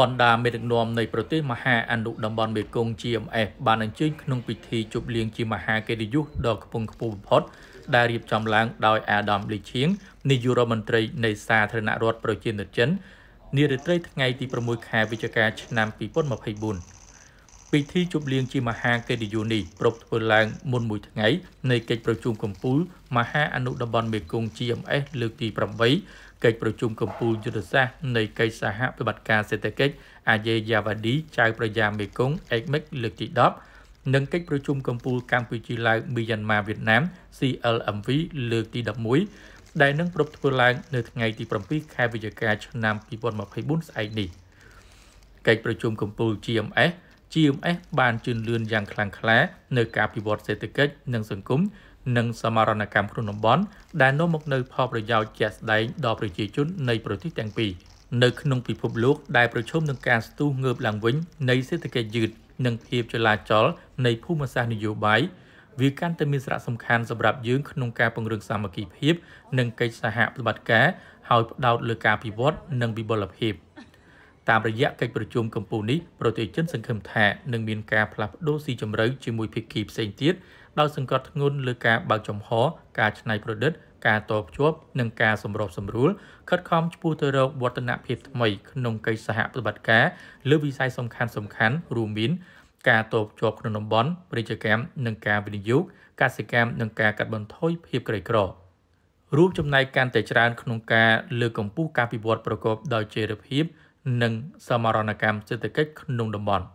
បណ្ដាមេដឹកនាំនៃប្រទេសមហាអនុតំបន់មេគង្គ GMF បានអញ្ជើញក្នុងពិធីជប់លៀងជាមហាកិត្តិយសដ៏ខ្ពង់ខ្ពស់បំផុតដែលរៀបចំឡើងដោយអាដាមលីឈៀងនាយករដ្ឋមន្ត្រីនៃសាធារណរដ្ឋប្រជាជាតិចិន នារាត្រីថ្ងៃទី6ខែវិច្ឆិកាឆ្នាំ2024ពិធីជប់លៀងជាមហាកិត្តិយសនេះប្រពធ្វើឡើងមុនមួយថ្ងៃនៃកិច្ចប្រជុំកម្ពុជាមហាអនុតំបន់មេគង្គ GMS លើកទី8កិច្ចប្រជុំកម្ពុជាយុទ្ធសាស្ត្រនៃកិច្ចសហប្រតិបត្តិការសេដ្ឋកិច្ចអាយេយ៉ាវ៉ាឌីចៅប្រយ៉ាមេគង្គ ECMEC លើកទី10និងកិច្ចប្រជុំកម្ពុជាកម្ពុជាឡាវមីយ៉ាន់ម៉ាវៀតណាម CLMV លើកទី11ដែលនឹងប្រពធ្វើឡើងនៅថ្ងៃទី7ខែវិច្ឆិកាឆ្នាំ2024ស្អែកនេះកិច្ចប្រជុំកម្ពុជា GMS GMS បានជឿនលឿនយ៉ាងខ្លាំងក្លានៅការអភិវឌ្ឍសេដ្ឋកិច្ចនិងសង្គមនិងសមរណកម្មក្នុងតំបន់ដែលនាំមកនូវផលប្រយោជន៍ជាក់ស្ដែងដល់ប្រជាជននៃប្រទេសទាំងពីរនៅក្នុងពិភពលោក ដែលប្រឈមនឹងការស្ទុះងើបឡើងវិញនៃសេដ្ឋកិច្ចយឺតនិងភាពចលាចលនៃភូមិសាស្ត្រនយោបាយវាកាន់តែមានសារៈសំខាន់សម្រាប់យើង ក្នុងការពង្រឹងសាមគ្គីភាព និងកិច្ចសហប្រតិបត្តិការហើយផ្ដោត លើការអភិវឌ្ឍនិងវិបុលភាព។តាមរយៈកិច្ចប្រជុំកម្ពុជានេះប្រទេសចិនសង្ឃឹមថានឹងមានការផ្លាស់ប្ដូរស៊ីជម្រៅជាមួយភាគីផ្សេងទៀតដោយសង្កត់ធ្ងន់លើការបើកចំហ ការច្នៃប្រឌិត ការតបជួបនិងការសម្របសម្រួលខិតខំឆ្ពោះទៅរកវឌ្ឍនភាពថ្មីក្នុងកិច្ចសហប្រតិបត្តិការ លើវិស័យសំខាន់សំខាន់រួមមានការតបជួបក្នុងតំបន់ពាណិជ្ជកម្មនិងការវិនិយោគកសិកម្មនិងការកាត់បន្ថយភាពក្រីក្ររួមចំណែកកាន់តែច្រើនក្នុងការ លើកកម្ពស់ការពិវត្តប្រកប ដោយចីរភាពនិងសមរណកម្មសេដ្ឋកិច្ចក្នុងតំបន់។